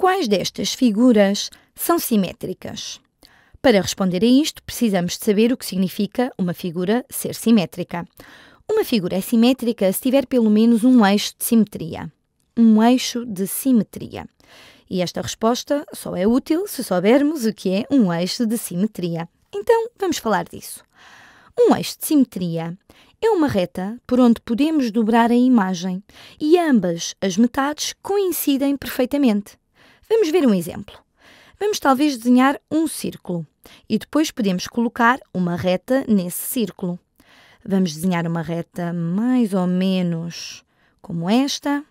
Quais destas figuras são simétricas? Para responder a isto, precisamos de saber o que significa uma figura ser simétrica. Uma figura é simétrica se tiver pelo menos um eixo de simetria. Um eixo de simetria. E esta resposta só é útil se soubermos o que é um eixo de simetria. Então, vamos falar disso. Um eixo de simetria é uma reta por onde podemos dobrar a imagem e ambas as metades coincidem perfeitamente. Vamos ver um exemplo. Vamos talvez desenhar um círculo e depois podemos colocar uma reta nesse círculo. Vamos desenhar uma reta mais ou menos como esta.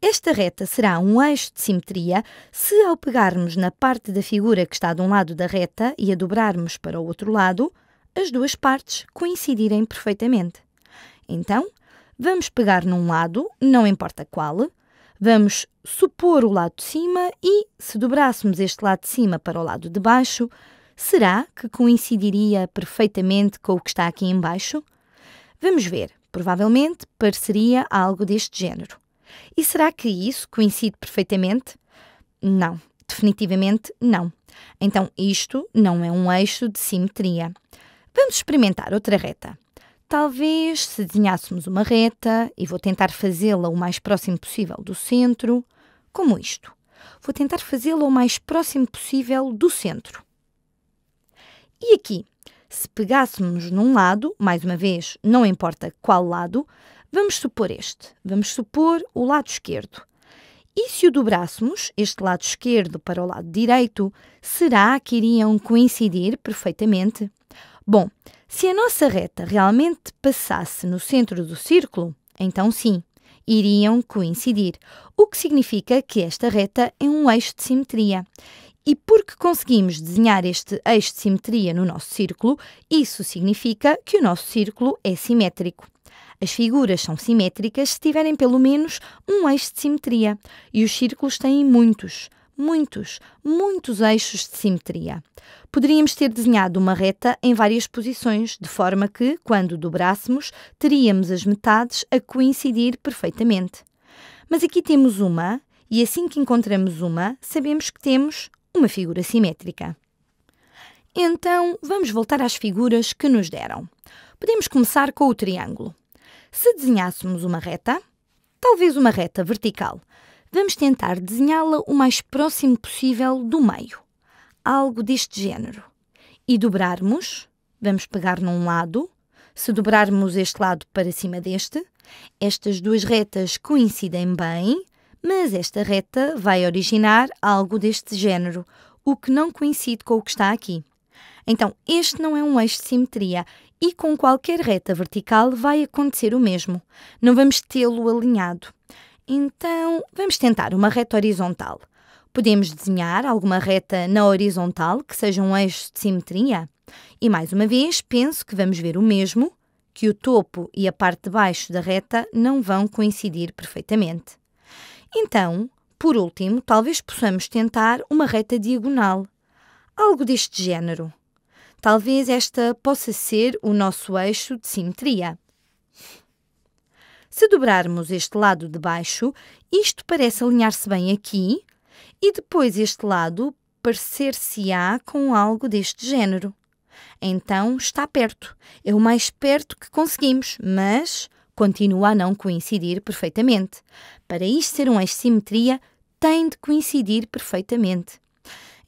Esta reta será um eixo de simetria se, ao pegarmos na parte da figura que está de um lado da reta e a dobrarmos para o outro lado, as duas partes coincidirem perfeitamente. Então, vamos pegar num lado, não importa qual, Vamos supor o lado de cima e, se dobrássemos este lado de cima para o lado de baixo, será que coincidiria perfeitamente com o que está aqui embaixo? Vamos ver. Provavelmente pareceria algo deste género. E será que isso coincide perfeitamente? Não, definitivamente não. Então isto não é um eixo de simetria. Vamos experimentar outra reta. Talvez se desenhássemos uma reta, e vou tentar fazê-la o mais próximo possível do centro, como isto. Vou tentar fazê-la o mais próximo possível do centro. E aqui, se pegássemos num lado, mais uma vez, não importa qual lado, vamos supor este. Vamos supor o lado esquerdo. E se o dobrássemos, este lado esquerdo para o lado direito, será que iriam coincidir perfeitamente? Bom, se a nossa reta realmente passasse no centro do círculo, então sim, iriam coincidir, o que significa que esta reta é um eixo de simetria. E porque conseguimos desenhar este eixo de simetria no nosso círculo, isso significa que o nosso círculo é simétrico. As figuras são simétricas se tiverem pelo menos um eixo de simetria, e os círculos têm muitos muitos, muitos eixos de simetria. Poderíamos ter desenhado uma reta em várias posições, de forma que, quando dobrássemos, teríamos as metades a coincidir perfeitamente. Mas aqui temos uma, e assim que encontramos uma, sabemos que temos uma figura simétrica. Então, vamos voltar às figuras que nos deram. Podemos começar com o triângulo. Se desenhássemos uma reta, talvez uma reta vertical, Vamos tentar desenhá-la o mais próximo possível do meio, algo deste género. E dobrarmos, vamos pegar num lado, se dobrarmos este lado para cima deste, estas duas retas coincidem bem, mas esta reta vai originar algo deste género, o que não coincide com o que está aqui. Então, este não é um eixo de simetria e com qualquer reta vertical vai acontecer o mesmo. Não vamos tê-lo alinhado. Então, vamos tentar uma reta horizontal. Podemos desenhar alguma reta na horizontal que seja um eixo de simetria. E mais uma vez, penso que vamos ver o mesmo, que o topo e a parte de baixo da reta não vão coincidir perfeitamente. Então, por último, talvez possamos tentar uma reta diagonal. Algo deste género. Talvez esta possa ser o nosso eixo de simetria. Se dobrarmos este lado de baixo, isto parece alinhar-se bem aqui e depois este lado parecer-se-á com algo deste género. Então está perto. É o mais perto que conseguimos, mas continua a não coincidir perfeitamente. Para isto ser um eixo de simetria, tem de coincidir perfeitamente.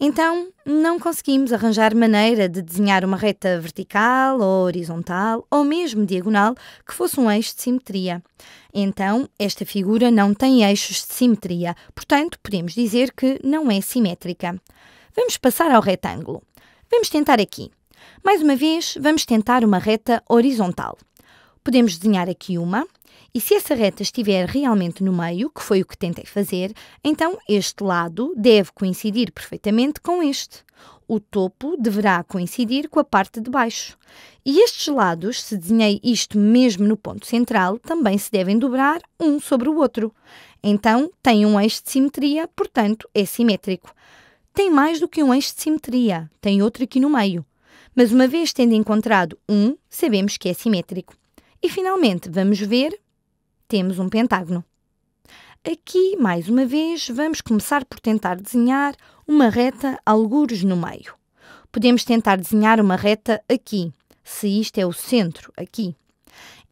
Então, não conseguimos arranjar maneira de desenhar uma reta vertical ou horizontal ou mesmo diagonal que fosse um eixo de simetria. Então, esta figura não tem eixos de simetria, portanto, podemos dizer que não é simétrica. Vamos passar ao retângulo. Vamos tentar aqui. Mais uma vez, vamos tentar uma reta horizontal. Podemos desenhar aqui uma, e se essa reta estiver realmente no meio, que foi o que tentei fazer, então este lado deve coincidir perfeitamente com este. O topo deverá coincidir com a parte de baixo. E estes lados, se desenhei isto mesmo no ponto central, também se devem dobrar um sobre o outro. Então tem um eixo de simetria, portanto é simétrico. Tem mais do que um eixo de simetria, tem outro aqui no meio. Mas uma vez tendo encontrado um, sabemos que é simétrico. E finalmente, vamos ver, temos um pentágono. Aqui, mais uma vez, vamos começar por tentar desenhar uma reta algures no meio. Podemos tentar desenhar uma reta aqui, se isto é o centro, aqui.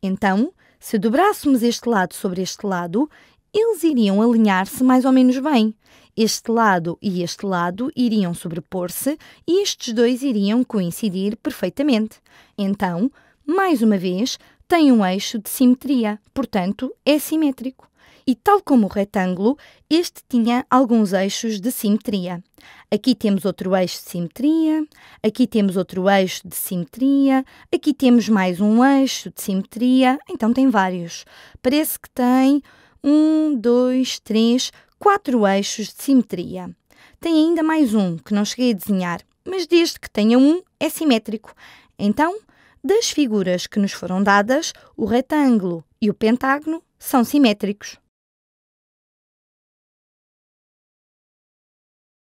Então, se dobrássemos este lado sobre este lado, eles iriam alinhar-se mais ou menos bem. Este lado e este lado iriam sobrepor-se e estes dois iriam coincidir perfeitamente. Então, mais uma vez, tem um eixo de simetria, portanto, é simétrico. E tal como o retângulo, este tinha alguns eixos de simetria. Aqui temos outro eixo de simetria, aqui temos outro eixo de simetria, aqui temos mais um eixo de simetria, então tem vários. Parece que tem um, dois, três, quatro eixos de simetria. Tem ainda mais um que não cheguei a desenhar, mas desde que tenha um, é simétrico. Então, das figuras que nos foram dadas, o retângulo e o pentágono são simétricos.